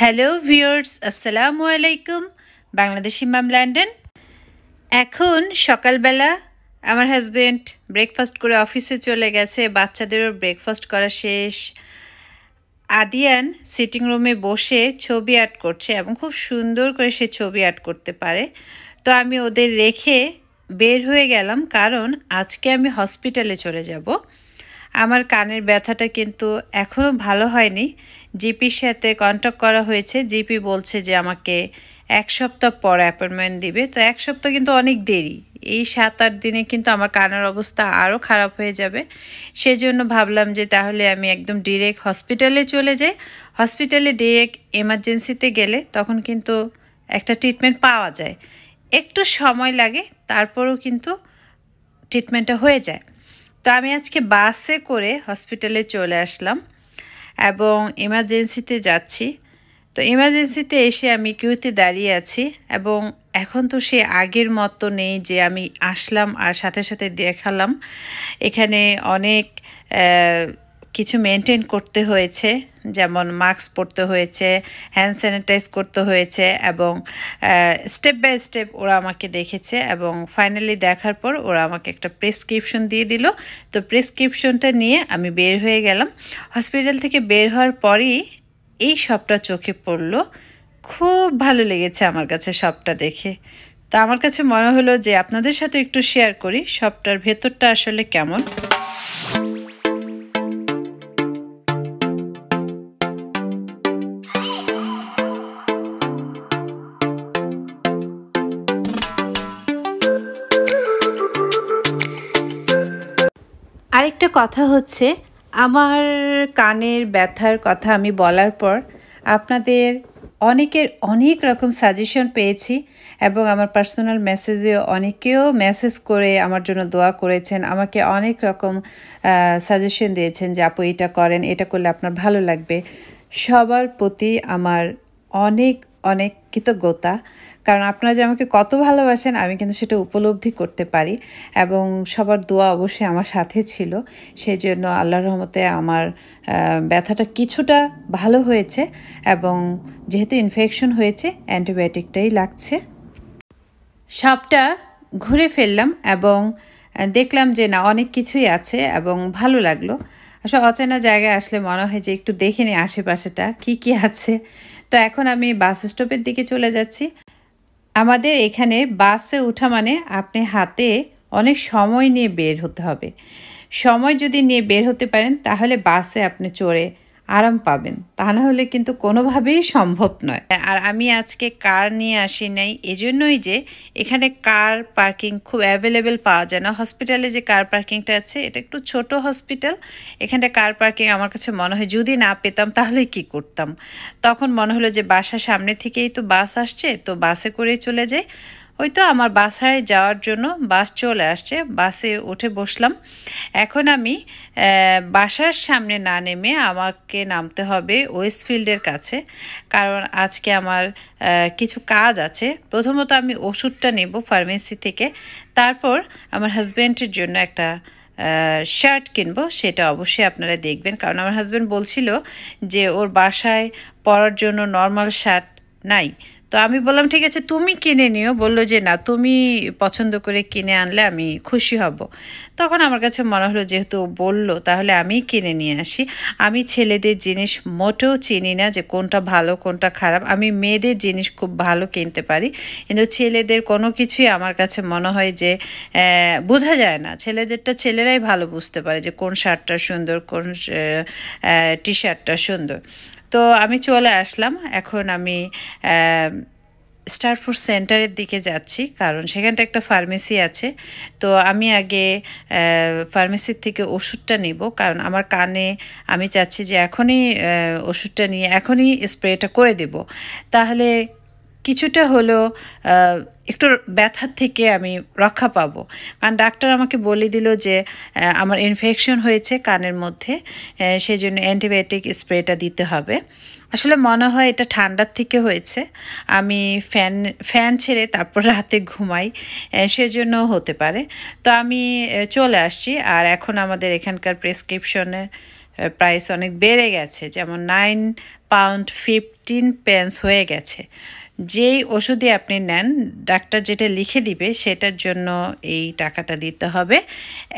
Hello viewers আসসালামু আলাইকুম বাংলাদেশি মাম Landon এখন সকালবেলা আমার হাজব্যান্ড ব্রেকফাস্ট করে অফিসে চলে গেছে বাচ্চাদেরও ব্রেকফাস্ট করা শেষ আদিয়ান সিটিং রুমে বসে ছবি আর্ট করছে এবং খুব সুন্দর করে সে ছবি আর্ট করতে পারে তো আমি ওদের রেখে বের হয়ে গেলাম কারণ আজকে আমি হসপিটালে চলে যাব আমার কানের ব্যথাটা কিন্তু এখনও ভালো হয়নি জিপির সাথে কন্ট্যাক্ট করা হয়েছে জিপি বলছে যে আমাকে এক সপ্তাহ পর অ্যাপয়েন্টমেন্ট দিবে তো এক সপ্তাহ কিন্তু অনেক দেরি এই সাত আট দিনে কিন্তু আমার কানের অবস্থা আরও খারাপ হয়ে যাবে সেজন্য ভাবলাম যে তাহলে আমি একদম ডিরেক্ট হসপিটালে চলে যাই হসপিটালে ডিরেক্ট এমার্জেন্সিতে গেলে তখন কিন্তু একটা ট্রিটমেন্ট পাওয়া যায় একটু সময় লাগে তারপরও কিন্তু ট্রিটমেন্টটা হয়ে যায় তো আমি আজকে বাসে করে হসপিটালে চলে আসলাম এবং এমার্জেন্সিতে যাচ্ছি তো এমার্জেন্সিতে এসে আমি কিউতে দাঁড়িয়ে আছি এবং এখন তো সে আগের মতো নেই যে আমি আসলাম আর সাথে সাথে দেখালাম এখানে অনেক কিছু মেনটেন করতে হয়েছে যেমন মাস্ক পরতে হয়েছে হ্যান্ড স্যানিটাইজ করতে হয়েছে এবং স্টেপ বাই স্টেপ ওরা আমাকে দেখেছে এবং ফাইনালি দেখার পর ওরা আমাকে একটা প্রেসক্রিপশন দিয়ে দিল তো প্রেসক্রিপশনটা নিয়ে আমি বের হয়ে গেলাম হসপিটাল থেকে বের হওয়ার পরেই এই সবটা চোখে পড়লো খুব ভালো লেগেছে আমার কাছে সবটা দেখে তা আমার কাছে মনে হলো যে আপনাদের সাথে একটু শেয়ার করি সবটার ভেতরটা আসলে কেমন আরেকটা কথা হচ্ছে আমার কানের ব্যথার কথা আমি বলার পর আপনাদের অনেকের অনেক রকম সাজেশন পেয়েছি এবং আমার পার্সোনাল মেসেজেও অনেকেও মেসেজ করে আমার জন্য দোয়া করেছেন আমাকে অনেক রকম সাজেশন দিয়েছেন যে আপু এটা করেন এটা করলে আপনার ভালো লাগবে সবার প্রতি আমার অনেক অনেক কৃতজ্ঞতা কারণ আপনারা যে আমাকে কত ভালোবাসেন আমি কিন্তু সেটা উপলব্ধি করতে পারি এবং সবার দোয়া অবশ্যই আমার সাথে ছিল সেই জন্য আল্লাহ রহমতে আমার ব্যথাটা কিছুটা ভালো হয়েছে এবং যেহেতু ইনফেকশন হয়েছে অ্যান্টিবায়োটিকটাই লাগছে সাপটা ঘুরে ফেললাম এবং দেখলাম যে না অনেক কিছুই আছে এবং ভালো লাগলো আসলে অচেনা জায়গায় আসলে মনে হয় যে একটু দেখে নিই আশেপাশেটা কি কি আছে তো এখন আমি বাস স্টপের দিকে চলে যাচ্ছি আমাদের এখানে বাসে ওঠা মানে আপনি হাতে অনেক সময় নিয়ে বের হতে হবে সময় যদি নিয়ে বের হতে পারেন তাহলে বাসে আপনি চড়ে আরাম পাবেন তা না হলে কিন্তু কোনোভাবেই সম্ভব নয় আর আমি আজকে কার নিয়ে আসি নাই এজন্যই যে এখানে কার পার্কিং খুব অ্যাভেলেবেল পাওয়া যায় না হসপিটালে যে কার পার্কিংটা আছে এটা একটু ছোট হসপিটাল এখানে কার পার্কিং আমার কাছে মনে হয় যদি না পেতাম তাহলে কি করতাম তখন মনে হলো যে বাসা সামনে থেকেই তো বাস আসছে তো বাসে করেই চলে যায় ওই তো আমার বাসায় যাওয়ার জন্য বাস চলে আসছে বাসে উঠে বসলাম এখন আমি বাসার সামনে না নেমে আমাকে নামতে হবে ওয়েস্টফিল্ডের কাছে কারণ আজকে আমার কিছু কাজ আছে প্রথমত আমি ওষুধটা নেব ফার্মেসি থেকে তারপর আমার হাজব্যান্ডের জন্য একটা শার্ট কিনবো সেটা অবশ্যই আপনারা দেখবেন কারণ আমার হাজব্যান্ড বলছিল যে ওর বাসায় পরার জন্য নর্মাল শার্ট নাই তো আমি বললাম ঠিক আছে তুমি কিনে নিও বললো যে না তুমি পছন্দ করে কিনে আনলে আমি খুশি হব তখন আমার কাছে মনে হলো যেহেতু বলল তাহলে আমি কিনে নিয়ে আসি আমি ছেলেদের জিনিস মোটেও চিনি না যে কোনটা ভালো কোনটা খারাপ আমি মেয়েদের জিনিস খুব ভালো কিনতে পারি কিন্তু ছেলেদের কোনো কিছুই আমার কাছে মনে হয় যে বোঝা যায় না ছেলেদেরটা ছেলেরাই ভালো বুঝতে পারে যে কোন শার্টটা সুন্দর কোন টি শার্টটা সুন্দর তো আমি চলে আসলাম এখন আমি স্টার ফুড সেন্টারের দিকে যাচ্ছি কারণ সেখানটা একটা ফার্মেসি আছে তো আমি আগে ফার্মেসির থেকে ওষুধটা নিব কারণ আমার কানে আমি চাচ্ছি যে এখনই ওষুধটা নিয়ে এখনই স্প্রেটা করে দেব তাহলে কিছুটা হলো একটু ব্যথার থেকে আমি রক্ষা পাবো কারণ ডাক্তার আমাকে বলে দিল যে আমার ইনফেকশন হয়েছে কানের মধ্যে সেই জন্য অ্যান্টিবায়োটিক স্প্রেটা দিতে হবে আসলে মনে হয় এটা ঠান্ডার থেকে হয়েছে আমি ফ্যান ফ্যান ছেড়ে তারপর রাতে ঘুমাই সেজন্য হতে পারে তো আমি চলে আসছি আর এখন আমাদের এখানকার প্রেসক্রিপশনের প্রাইস অনেক বেড়ে গেছে যেমন নাইন পাউন্ড ফিফটিন পেন্স হয়ে গেছে যেই ওষুধই আপনি নেন ডাক্তার যেটা লিখে দিবে সেটার জন্য এই টাকাটা দিতে হবে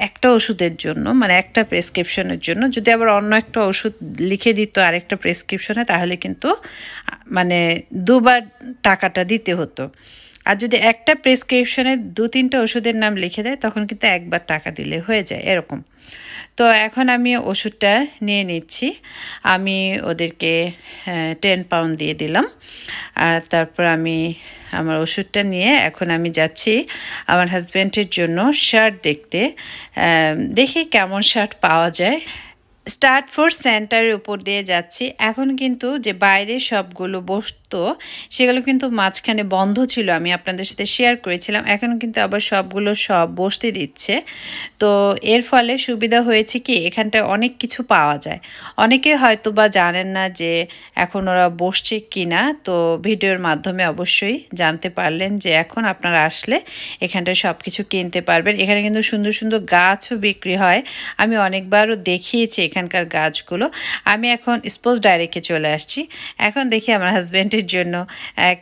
একটা ওষুধের জন্য মানে একটা প্রেসক্রিপশনের জন্য যদি আবার অন্য একটা ওষুধ লিখে দিত আরেকটা প্রেসক্রিপশনে তাহলে কিন্তু মানে দুবার টাকাটা দিতে হতো আর যদি একটা প্রেসক্রিপশনে দু তিনটা ওষুধের নাম লিখে দেয় তখন কিন্তু একবার টাকা দিলে হয়ে যায় এরকম তো এখন আমি ওষুধটা নিয়ে নিচ্ছি আমি ওদেরকে টেন হ্যাঁ, পাউন্ড দিয়ে দিলাম আর তারপর আমি আমার ওষুধটা নিয়ে এখন আমি যাচ্ছি আমার হাজব্যান্ডের জন্য শার্ট দেখতে দেখি কেমন শার্ট পাওয়া যায় স্টার্ট ফোর সেন্টারের উপর দিয়ে যাচ্ছি এখন কিন্তু যে বাইরে সবগুলো বস তো সেগুলো কিন্তু মাঝখানে বন্ধ ছিল আমি আপনাদের সাথে শেয়ার করেছিলাম এখন কিন্তু আবার সবগুলো সব বসতে দিচ্ছে তো এর ফলে সুবিধা হয়েছে কি এখানটায় অনেক কিছু পাওয়া যায় অনেকে হয়তো বা জানেন না যে এখন ওরা বসছে কি না তো ভিডিওর মাধ্যমে অবশ্যই জানতে পারলেন যে এখন আপনারা আসলে এখানটায় সব কিছু কিনতে পারবেন এখানে কিন্তু সুন্দর সুন্দর গাছও বিক্রি হয় আমি অনেকবারও দেখিয়েছি এখানকার গাছগুলো আমি এখন স্পোর্টস ডাইরেক্টে চলে আসছি এখন দেখি আমার হাজব্যান্ডের পার্টির জন্য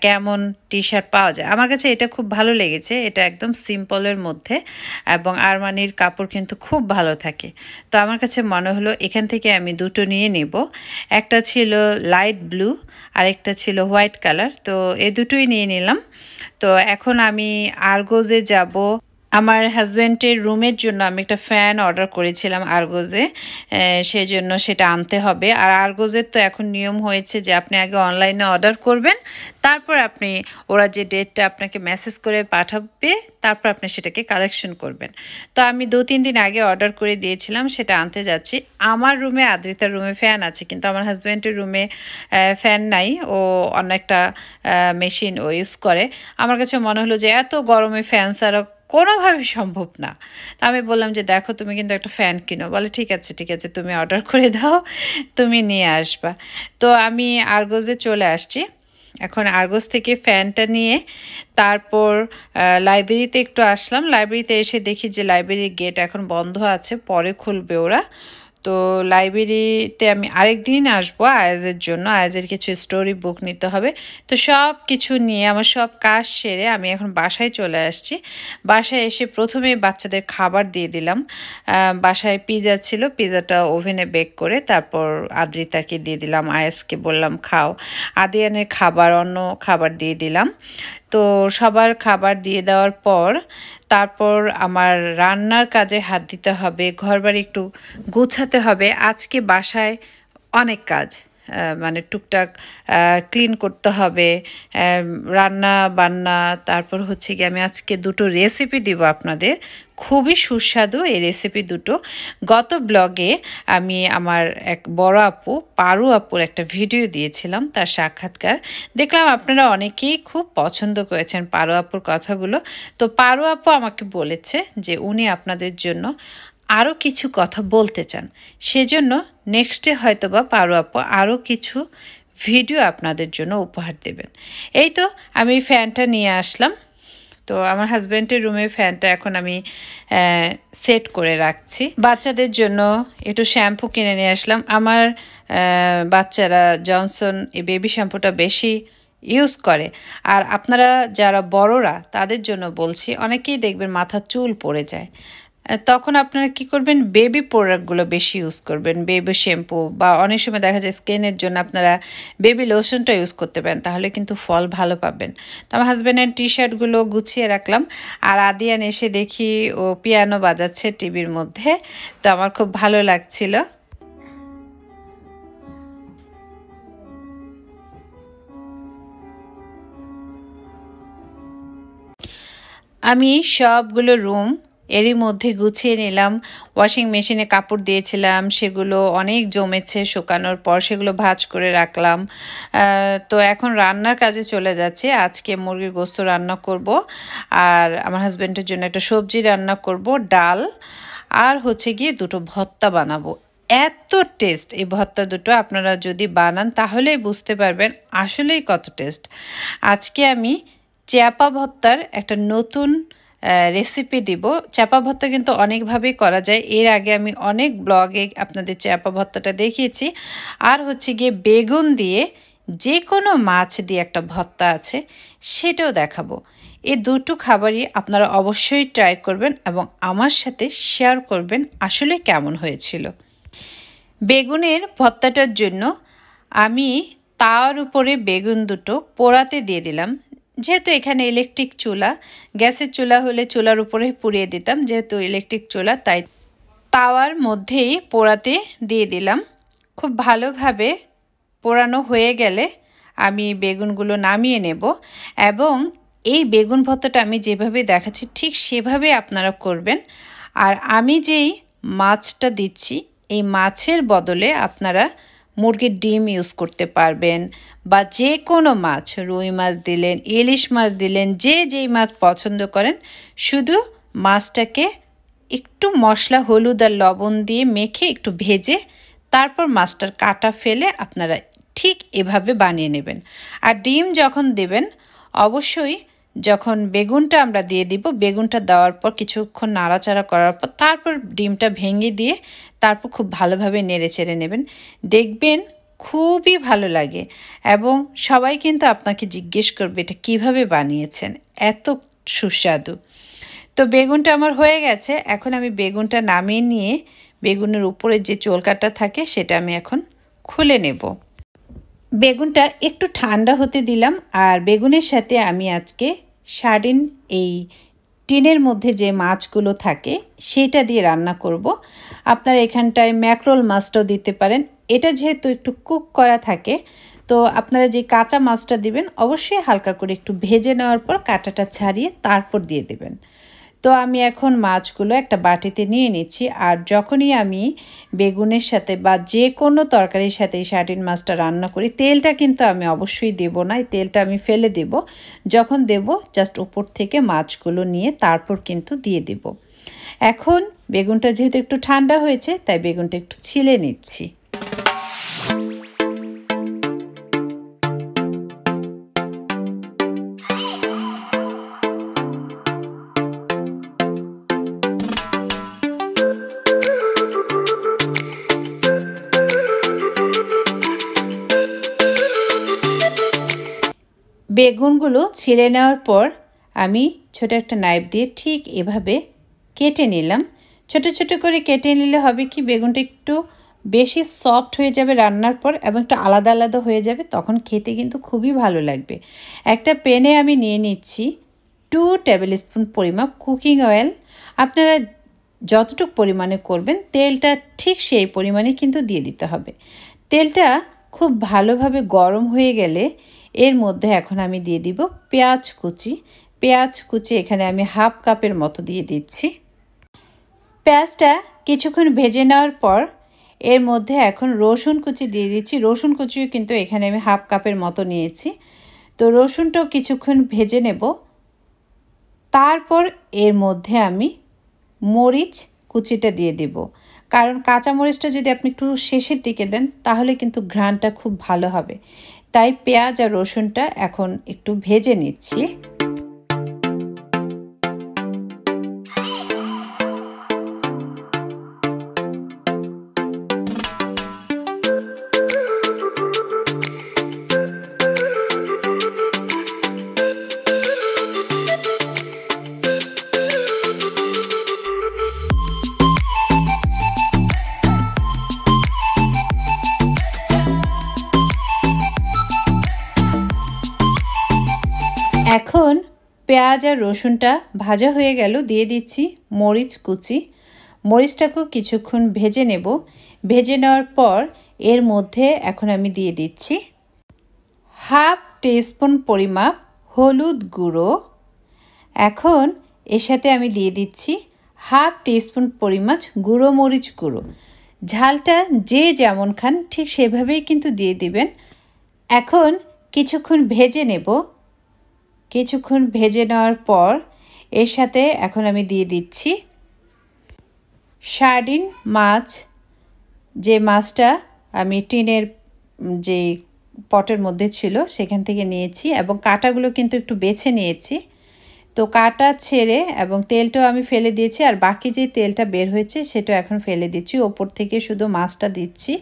কেমন টি শার্ট পাওয়া যায় আমার কাছে এটা খুব ভালো লেগেছে এটা একদম সিম্পলের মধ্যে এবং আরমানির কাপড় কিন্তু খুব ভালো থাকে তো আমার কাছে মনে হলো এখান থেকে আমি দুটো নিয়ে নেব একটা ছিল লাইট ব্লু আর একটা ছিল হোয়াইট কালার তো এ দুটোই নিয়ে নিলাম তো এখন আমি আরগোজে যাব আমার হাজব্যান্ডের রুমের জন্য আমি একটা ফ্যান অর্ডার করেছিলাম আরগোজে সেই জন্য সেটা আনতে হবে আর আরগোজের তো এখন নিয়ম হয়েছে যে আপনি আগে অনলাইনে অর্ডার করবেন তারপর আপনি ওরা যে ডেটটা আপনাকে মেসেজ করে পাঠাবে তারপর আপনি সেটাকে কালেকশন করবেন তো আমি দু তিন দিন আগে অর্ডার করে দিয়েছিলাম সেটা আনতে যাচ্ছি আমার রুমে আদ্রিতার রুমে ফ্যান আছে কিন্তু আমার হাজব্যান্ডের রুমে ফ্যান নাই ও অন্য একটা মেশিন ও ইউজ করে আমার কাছে মনে হলো যে এত গরমে ফ্যান সারক কোনোভাবে সম্ভব না তা আমি বললাম যে দেখো তুমি কিন্তু একটা ফ্যান কিনো বলে ঠিক আছে ঠিক আছে তুমি অর্ডার করে দাও তুমি নিয়ে আসবা তো আমি আরগোজে চলে আসছি এখন আরগোজ থেকে ফ্যানটা নিয়ে তারপর লাইব্রেরিতে একটু আসলাম লাইব্রেরিতে এসে দেখি যে লাইব্রেরির গেট এখন বন্ধ আছে পরে খুলবে ওরা তো লাইব্রেরিতে আমি আরেক দিন আসবো আয়াজের জন্য আয়াজের কিছু স্টোরি বুক নিতে হবে তো সব কিছু নিয়ে আমার সব কাজ সেরে আমি এখন বাসায় চলে আসছি বাসায় এসে প্রথমে বাচ্চাদের খাবার দিয়ে দিলাম বাসায় পিজা ছিল পিজাটা ওভেনে বেক করে তারপর আদ্রিতাকে দিয়ে দিলাম আয়াসকে বললাম খাও আদিয়ানের খাবার অন্য খাবার দিয়ে দিলাম তো সবার খাবার দিয়ে দেওয়ার পর তারপর আমার রান্নার কাজে হাত দিতে হবে ঘরবাড়ি একটু গোছাতে হবে আজকে বাসায় অনেক কাজ মানে টুকটাক ক্লিন করতে হবে রান্না বান্না তারপর হচ্ছে কি আমি আজকে দুটো রেসিপি দিব আপনাদের খুবই সুস্বাদু এই রেসিপি দুটো গত ব্লগে আমি আমার এক বড় আপু পারু আপুর একটা ভিডিও দিয়েছিলাম তার সাক্ষাৎকার দেখলাম আপনারা অনেকেই খুব পছন্দ করেছেন পারু আপুর কথাগুলো তো পারু আপু আমাকে বলেছে যে উনি আপনাদের জন্য আরও কিছু কথা বলতে চান সেজন্য নেক্সটে হয়তো বা পারো আপু আরও কিছু ভিডিও আপনাদের জন্য উপহার দেবেন এই তো আমি ফ্যানটা নিয়ে আসলাম তো আমার হাজব্যান্ডের রুমে ফ্যানটা এখন আমি সেট করে রাখছি বাচ্চাদের জন্য একটু শ্যাম্পু কিনে নিয়ে আসলাম আমার বাচ্চারা জনসন এই বেবি শ্যাম্পুটা বেশি ইউজ করে আর আপনারা যারা বড়রা তাদের জন্য বলছি অনেকেই দেখবেন মাথা চুল পড়ে যায় তখন আপনারা কি করবেন বেবি প্রোডাক্টগুলো বেশি ইউজ করবেন বেবি শ্যাম্পু বা অনেক সময় দেখা যায় স্কিনের জন্য আপনারা বেবি লোশনটা ইউজ করতে পারেন তাহলে কিন্তু ফল ভালো পাবেন তো আমার হাজব্যান্ডের টি শার্টগুলো গুছিয়ে রাখলাম আর আদিয়ান এসে দেখি ও পিয়ানো বাজাচ্ছে টিভির মধ্যে তো আমার খুব ভালো লাগছিল আমি সবগুলো রুম এরই মধ্যে গুছিয়ে নিলাম ওয়াশিং মেশিনে কাপড় দিয়েছিলাম সেগুলো অনেক জমেছে শুকানোর পর সেগুলো ভাজ করে রাখলাম তো এখন রান্নার কাজে চলে যাচ্ছে আজকে মুরগির গোস্ত রান্না করব আর আমার হাজব্যান্ডের জন্য একটা সবজি রান্না করব ডাল আর হচ্ছে গিয়ে দুটো ভত্তা বানাবো এত টেস্ট এই ভত্তা দুটো আপনারা যদি বানান তাহলেই বুঝতে পারবেন আসলেই কত টেস্ট আজকে আমি চ্যাপা ভত্তার একটা নতুন রেসিপি দিব চাপা ভর্তা কিন্তু অনেকভাবেই করা যায় এর আগে আমি অনেক ব্লগে আপনাদের চাপা ভর্তাটা দেখিয়েছি আর হচ্ছে গিয়ে বেগুন দিয়ে যে কোনো মাছ দিয়ে একটা ভর্তা আছে সেটাও দেখাবো এই দুটো খাবারই আপনারা অবশ্যই ট্রাই করবেন এবং আমার সাথে শেয়ার করবেন আসলে কেমন হয়েছিল বেগুনের ভর্তাটার জন্য আমি তার উপরে বেগুন দুটো পোড়াতে দিয়ে দিলাম যেহেতু এখানে ইলেকট্রিক চুলা গ্যাসের চুলা হলে চুলার উপরে পুড়িয়ে দিতাম যেহেতু ইলেকট্রিক চুলা তাই তাওয়ার মধ্যেই পোড়াতে দিয়ে দিলাম খুব ভালোভাবে পোড়ানো হয়ে গেলে আমি বেগুনগুলো নামিয়ে নেব এবং এই বেগুন ভর্তাটা আমি যেভাবে দেখাচ্ছি ঠিক সেভাবে আপনারা করবেন আর আমি যেই মাছটা দিচ্ছি এই মাছের বদলে আপনারা মুরগির ডিম ইউজ করতে পারবেন বা যে কোনো মাছ রুই মাছ দিলেন ইলিশ মাছ দিলেন যে যেই মাছ পছন্দ করেন শুধু মাছটাকে একটু মশলা হলুদ আর লবণ দিয়ে মেখে একটু ভেজে তারপর মাছটার কাটা ফেলে আপনারা ঠিক এভাবে বানিয়ে নেবেন আর ডিম যখন দেবেন অবশ্যই যখন বেগুনটা আমরা দিয়ে দিব বেগুনটা দেওয়ার পর কিছুক্ষণ নাড়াচাড়া করার পর তারপর ডিমটা ভেঙে দিয়ে তারপর খুব ভালোভাবে নেড়ে চেড়ে নেবেন দেখবেন খুবই ভালো লাগে এবং সবাই কিন্তু আপনাকে জিজ্ঞেস করবে এটা কীভাবে বানিয়েছেন এত সুস্বাদু তো বেগুনটা আমার হয়ে গেছে এখন আমি বেগুনটা নামিয়ে নিয়ে বেগুনের উপরে যে চোলকাটা থাকে সেটা আমি এখন খুলে নেব বেগুনটা একটু ঠান্ডা হতে দিলাম আর বেগুনের সাথে আমি আজকে সাডেন এই টিনের মধ্যে যে মাছগুলো থাকে সেটা দিয়ে রান্না করব। আপনারা এখানটায় ম্যাকরোল মাছটাও দিতে পারেন এটা যেহেতু একটু কুক করা থাকে তো আপনারা যে কাঁচা মাছটা দিবেন অবশ্যই হালকা করে একটু ভেজে নেওয়ার পর কাঁটাটা ছাড়িয়ে তারপর দিয়ে দেবেন তো আমি এখন মাছগুলো একটা বাটিতে নিয়ে নিচ্ছি আর যখনই আমি বেগুনের সাথে বা যে কোনো তরকারির সাথে শাটিন মাছটা রান্না করি তেলটা কিন্তু আমি অবশ্যই দেব না তেলটা আমি ফেলে দেব যখন দেব জাস্ট উপর থেকে মাছগুলো নিয়ে তারপর কিন্তু দিয়ে দেব এখন বেগুনটা যেহেতু একটু ঠান্ডা হয়েছে তাই বেগুনটা একটু ছিলে নিচ্ছি বেগুনগুলো ছিলে নেওয়ার পর আমি ছোট একটা নাইফ দিয়ে ঠিক এভাবে কেটে নিলাম ছোট ছোট করে কেটে নিলে হবে কি বেগুনটা একটু বেশি সফট হয়ে যাবে রান্নার পর এবং একটু আলাদা আলাদা হয়ে যাবে তখন খেতে কিন্তু খুবই ভালো লাগবে একটা প্যানে আমি নিয়ে নিচ্ছি টু টেবিল স্পুন পরিমাপ কুকিং অয়েল আপনারা যতটুকু পরিমাণে করবেন তেলটা ঠিক সেই পরিমাণে কিন্তু দিয়ে দিতে হবে তেলটা খুব ভালোভাবে গরম হয়ে গেলে এর মধ্যে এখন আমি দিয়ে দিব পেঁয়াজ কুচি পেঁয়াজ কুচি এখানে আমি হাফ কাপের মতো দিয়ে দিচ্ছি পেঁয়াজটা কিছুক্ষণ ভেজে নেওয়ার পর এর মধ্যে এখন রসুন কুচি দিয়ে দিচ্ছি রসুন কুচিও কিন্তু এখানে আমি হাফ কাপের মতো নিয়েছি তো রসুনটাও কিছুক্ষণ ভেজে নেব তারপর এর মধ্যে আমি মরিচ কুচিটা দিয়ে দেব কারণ কাঁচামরিচটা যদি আপনি একটু শেষের দিকে দেন তাহলে কিন্তু ঘ্রাণটা খুব ভালো হবে তাই পেঁয়াজ আর রসুনটা এখন একটু ভেজে নিচ্ছি পেঁয়াজ আর রসুনটা ভাজা হয়ে গেল দিয়ে দিচ্ছি মরিচ কুচি মরিচটাকেও কিছুক্ষণ ভেজে নেব ভেজে নেওয়ার পর এর মধ্যে এখন আমি দিয়ে দিচ্ছি হাফ টেস্পুন পরিমাপ হলুদ গুঁড়ো এখন এর সাথে আমি দিয়ে দিচ্ছি হাফ টিস্পুন পরিমাণ গুঁড়ো মরিচ গুঁড়ো ঝালটা যে যেমন খান ঠিক সেভাবেই কিন্তু দিয়ে দিবেন এখন কিছুক্ষণ ভেজে নেব কিছুক্ষণ ভেজে নেওয়ার পর এর সাথে এখন আমি দিয়ে দিচ্ছি সার্ডিন মাছ যে মাছটা আমি টিনের যে পটের মধ্যে ছিল সেখান থেকে নিয়েছি এবং কাটাগুলো কিন্তু একটু বেছে নিয়েছি তো কাটা ছেড়ে এবং তেলটাও আমি ফেলে দিয়েছি আর বাকি যে তেলটা বের হয়েছে সেটা এখন ফেলে দিচ্ছি ওপর থেকে শুধু মাছটা দিচ্ছি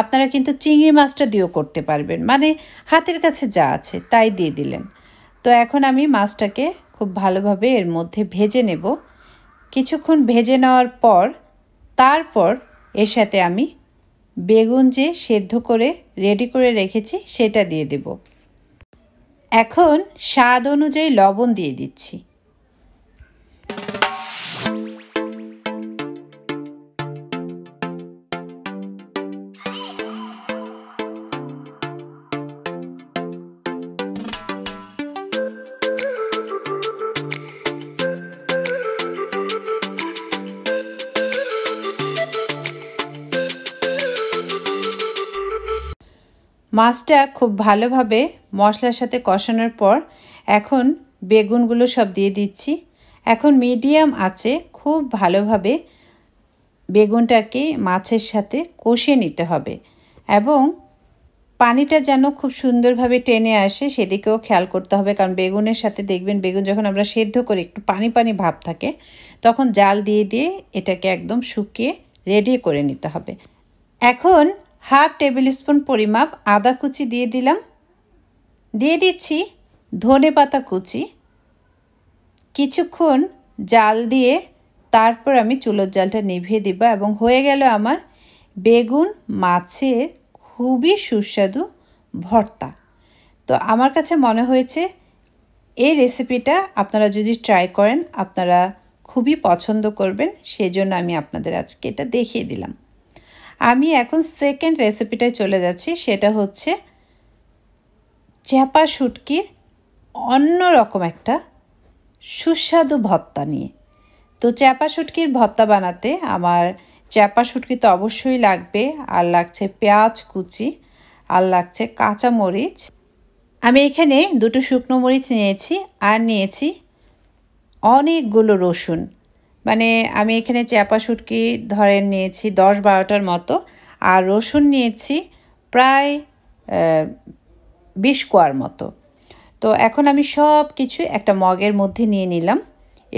আপনারা কিন্তু চিংড়ি মাছটা দিয়েও করতে পারবেন মানে হাতের কাছে যা আছে তাই দিয়ে দিলেন তো এখন আমি মাছটাকে খুব ভালোভাবে এর মধ্যে ভেজে নেব কিছুক্ষণ ভেজে নেওয়ার পর তারপর এর সাথে আমি বেগুন যে সেদ্ধ করে রেডি করে রেখেছি সেটা দিয়ে দেব এখন স্বাদ অনুযায়ী লবণ দিয়ে দিচ্ছি মাছটা খুব ভালোভাবে মশলার সাথে কষানোর পর এখন বেগুনগুলো সব দিয়ে দিচ্ছি এখন মিডিয়াম আছে খুব ভালোভাবে বেগুনটাকে মাছের সাথে কষিয়ে নিতে হবে এবং পানিটা যেন খুব সুন্দরভাবে টেনে আসে সেদিকেও খেয়াল করতে হবে কারণ বেগুনের সাথে দেখবেন বেগুন যখন আমরা সেদ্ধ করি একটু পানি পানি ভাব থাকে তখন জাল দিয়ে দিয়ে এটাকে একদম শুকিয়ে রেডি করে নিতে হবে এখন হাফ টেবিল স্পুন পরিমাপ আদা কুচি দিয়ে দিলাম দিয়ে দিচ্ছি ধনে পাতা কুচি কিছুক্ষণ জাল দিয়ে তারপর আমি চুলোর জালটা নিভিয়ে দিব এবং হয়ে গেল আমার বেগুন মাছের খুবই সুস্বাদু ভর্তা তো আমার কাছে মনে হয়েছে এই রেসিপিটা আপনারা যদি ট্রাই করেন আপনারা খুবই পছন্দ করবেন সেজন্য আমি আপনাদের আজকে এটা দেখিয়ে দিলাম আমি এখন সেকেন্ড রেসিপিটায় চলে যাচ্ছি সেটা হচ্ছে চ্যাপা শুটকি অন্য রকম একটা সুস্বাদু ভত্তা নিয়ে তো চ্যাপা শুটকির ভত্তা বানাতে আমার চ্যাপা শুটকি তো অবশ্যই লাগবে আর লাগছে পেঁয়াজ কুচি আর লাগছে কাঁচা মরিচ আমি এখানে দুটো শুকনো মরিচ নিয়েছি আর নিয়েছি অনেকগুলো রসুন মানে আমি এখানে চ্যাপা সুটকি ধরে নিয়েছি দশ বারোটার মতো আর রসুন নিয়েছি প্রায় বিশ কোয়ার মতো তো এখন আমি সব কিছু একটা মগের মধ্যে নিয়ে নিলাম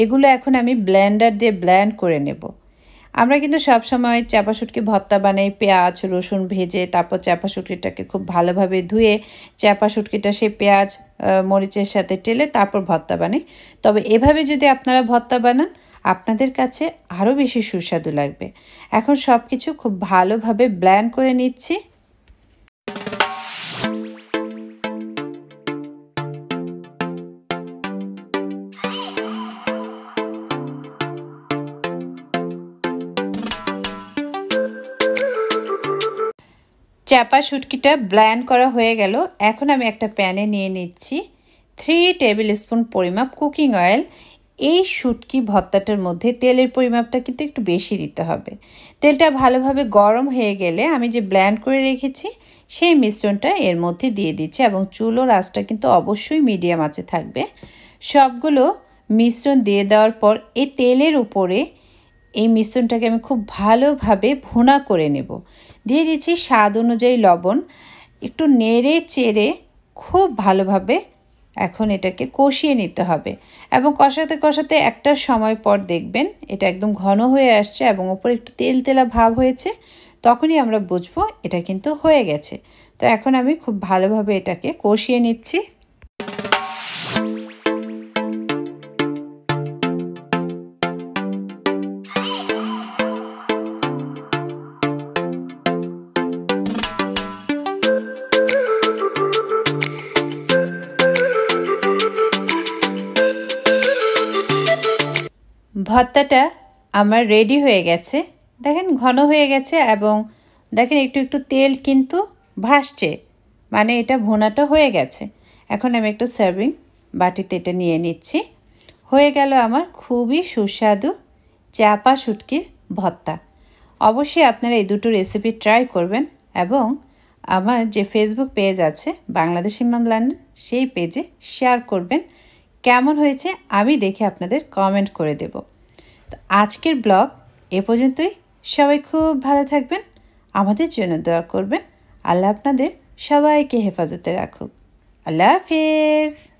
এগুলো এখন আমি ব্ল্যান্ডার দিয়ে ব্ল্যান্ড করে নেব আমরা কিন্তু সবসময় চ্যাপা সুটকি ভত্তা বানাই পেঁয়াজ রসুন ভেজে তারপর চ্যাপা সুটকিটাকে খুব ভালোভাবে ধুয়ে চ্যাপা সুটকিটা সেই পেঁয়াজ মরিচের সাথে টেলে তারপর ভর্তা বানাই তবে এভাবে যদি আপনারা ভর্তা বানান আপনাদের কাছে আরও বেশি সুস্বাদু লাগবে এখন সব কিছু খুব ভালোভাবে ব্ল্যান্ড করে নিচ্ছি চাপা শুটকিটা ব্ল্যান্ড করা হয়ে গেল এখন আমি একটা প্যানে নিয়ে নিচ্ছি থ্রি টেবিল স্পুন পরিমাপ কুকিং অয়েল এই শুটকি ভর্তাটার মধ্যে তেলের পরিমাপটা কিন্তু একটু বেশি দিতে হবে তেলটা ভালোভাবে গরম হয়ে গেলে আমি যে ব্ল্যান্ড করে রেখেছি সেই মিশ্রণটা এর মধ্যে দিয়ে দিচ্ছি এবং চুলো রাসটা কিন্তু অবশ্যই মিডিয়াম আছে থাকবে সবগুলো মিশ্রণ দিয়ে দেওয়ার পর এই তেলের উপরে এই মিশ্রণটাকে আমি খুব ভালোভাবে ভুনা করে নেব দিয়ে দিচ্ছি স্বাদ অনুযায়ী লবণ একটু নেড়ে চেড়ে খুব ভালোভাবে এখন এটাকে কষিয়ে নিতে হবে এবং কষাতে কষাতে একটা সময় পর দেখবেন এটা একদম ঘন হয়ে আসছে এবং ওপরে একটু তেল তেলা ভাব হয়েছে তখনই আমরা বুঝবো এটা কিন্তু হয়ে গেছে তো এখন আমি খুব ভালোভাবে এটাকে কষিয়ে নিচ্ছি ভর্তাটা আমার রেডি হয়ে গেছে দেখেন ঘন হয়ে গেছে এবং দেখেন একটু একটু তেল কিন্তু ভাসছে মানে এটা ভোনাটা হয়ে গেছে এখন আমি একটু সার্ভিং বাটিতে এটা নিয়ে নিচ্ছি হয়ে গেল আমার খুবই সুস্বাদু চাপা শুটকি ভর্তা অবশ্যই আপনারা এই দুটো রেসিপি ট্রাই করবেন এবং আমার যে ফেসবুক পেজ আছে বাংলাদেশ ইমাম লন্ডন সেই পেজে শেয়ার করবেন কেমন হয়েছে আমি দেখে আপনাদের কমেন্ট করে দেবো তো আজকের ব্লগ এ পর্যন্তই সবাই খুব ভালো থাকবেন আমাদের জন্য দোয়া করবেন আল্লাহ আপনাদের সবাইকে হেফাজতে রাখুক আল্লাহ হাফিজ